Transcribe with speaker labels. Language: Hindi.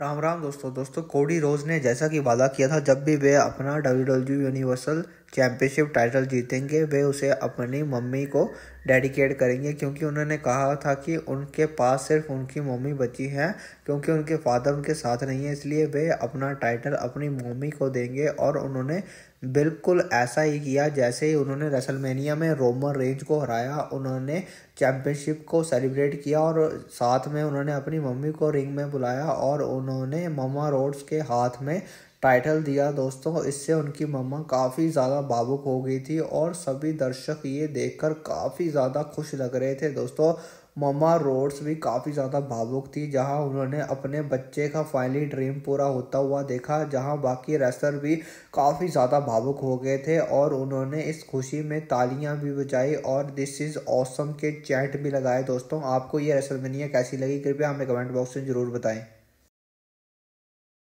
Speaker 1: राम राम दोस्तों दोस्तों कोडी रोज ने जैसा कि वादा किया था जब भी वे अपना W W universal championship title जीतेंगे वे उसे अपनी मम्मी को डेडिकेट करेंगे क्योंकि उन्होंने कहा था कि उनके पास सिर्फ उनकी मम्मी बची हैं क्योंकि उनके फादर उनके साथ नहीं है इसलिए वे अपना टाइटल अपनी मम्मी को देंगे और उन्होंने बिल्कुल ऐसा ही किया जैसे ही उन्होंने रेसलमेनिया में रोमन रेंज को हराया उन्होंने चैम्पियनशिप को सेलिब्रेट किया और साथ में उन्होंने अपनी मम्मी को रिंग में बुलाया और उन्होंने ममा रोड्स के हाथ में टाइटल दिया दोस्तों इससे उनकी मम्मा काफ़ी ज़्यादा भावुक हो गई थी और सभी दर्शक ये देखकर काफ़ी ज़्यादा खुश लग रहे थे दोस्तों मम्मा रोड्स भी काफ़ी ज़्यादा भावुक थी जहां उन्होंने अपने बच्चे का फाइनली ड्रीम पूरा होता हुआ देखा जहां बाकी रेसलर भी काफ़ी ज़्यादा भावुक हो गए थे और उन्होंने इस खुशी में तालियां भी बजाई और दिस इज़ ऑसम के चैट भी लगाए दोस्तों आपको ये रेसलमेनिया कैसी लगी कृपया हमें कमेंट बॉक्स में ज़रूर बताएँ